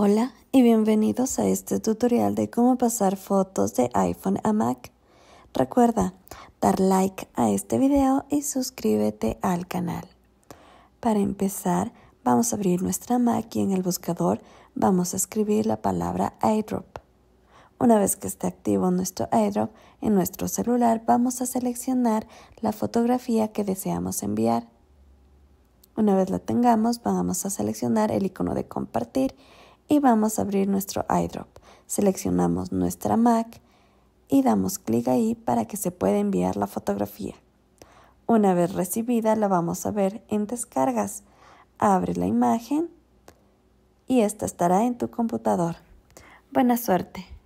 Hola y bienvenidos a este tutorial de cómo pasar fotos de iPhone a Mac. Recuerda dar like a este video y suscríbete al canal. Para empezar vamos a abrir nuestra Mac y en el buscador vamos a escribir la palabra iDrop. Una vez que esté activo nuestro iDrop en nuestro celular vamos a seleccionar la fotografía que deseamos enviar. Una vez la tengamos vamos a seleccionar el icono de compartir y vamos a abrir nuestro iDrop. Seleccionamos nuestra Mac y damos clic ahí para que se pueda enviar la fotografía. Una vez recibida la vamos a ver en descargas. Abre la imagen y esta estará en tu computador. Buena suerte.